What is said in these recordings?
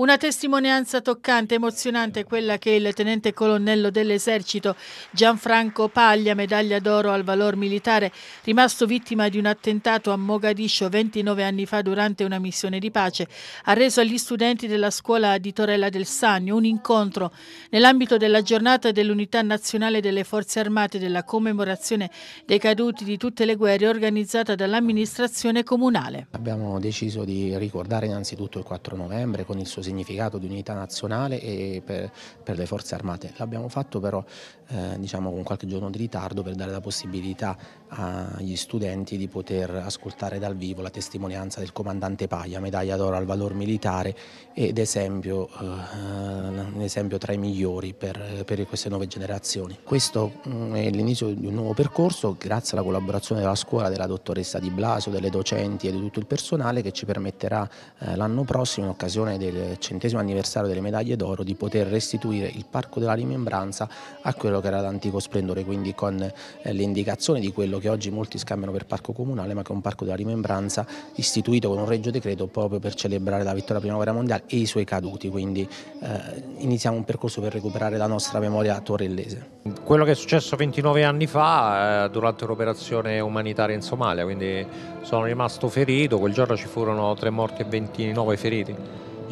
Una testimonianza toccante, emozionante, quella che il tenente colonnello dell'esercito Gianfranco Paglia, medaglia d'oro al valor militare, rimasto vittima di un attentato a Mogadiscio 29 anni fa durante una missione di pace, ha reso agli studenti della scuola di Torella del Sannio un incontro nell'ambito della giornata dell'Unità Nazionale delle Forze Armate della commemorazione dei caduti di tutte le guerre organizzata dall'amministrazione comunale. Abbiamo deciso di ricordare innanzitutto il 4 novembre con il suo significato di unità nazionale e per, per le forze armate. L'abbiamo fatto però eh, diciamo con qualche giorno di ritardo per dare la possibilità agli studenti di poter ascoltare dal vivo la testimonianza del comandante Paglia, medaglia d'oro al valor militare ed esempio, eh, un esempio tra i migliori per, per queste nuove generazioni. Questo mh, mm, è l'inizio di un nuovo percorso grazie alla collaborazione della scuola, della dottoressa Di Blasio, delle docenti e di tutto il personale che ci permetterà eh, l'anno prossimo in occasione del centesimo anniversario delle medaglie d'oro di poter restituire il Parco della Rimembranza a quello che era l'antico splendore, quindi con eh, l'indicazione di quello che oggi molti scambiano per Parco Comunale, ma che è un Parco della Rimembranza istituito con un regio decreto proprio per celebrare la vittoria della Prima Guerra Mondiale e i suoi caduti, quindi eh, iniziamo un percorso per recuperare la nostra memoria torrellese. Quello che è successo 29 anni fa eh, durante un'operazione umanitaria in Somalia, quindi sono rimasto ferito, quel giorno ci furono 3 morti e 29 feriti.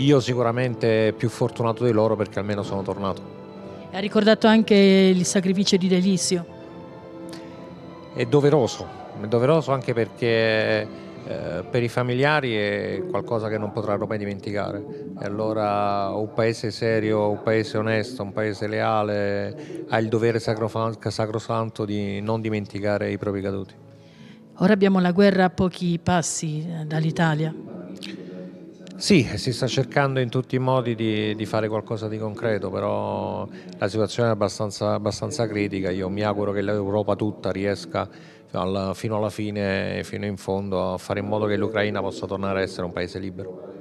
Io sicuramente più fortunato di loro perché almeno sono tornato. Ha ricordato anche il sacrificio di Delisio? È doveroso, è doveroso anche perché eh, per i familiari è qualcosa che non potranno mai dimenticare. E allora un paese serio, un paese onesto, un paese leale ha il dovere sacrosanto di non dimenticare i propri caduti. Ora abbiamo la guerra a pochi passi eh, dall'Italia. Sì, si sta cercando in tutti i modi di, di fare qualcosa di concreto, però la situazione è abbastanza, abbastanza critica. Io mi auguro che l'Europa tutta riesca fino alla fine, fino in fondo, a fare in modo che l'Ucraina possa tornare a essere un paese libero.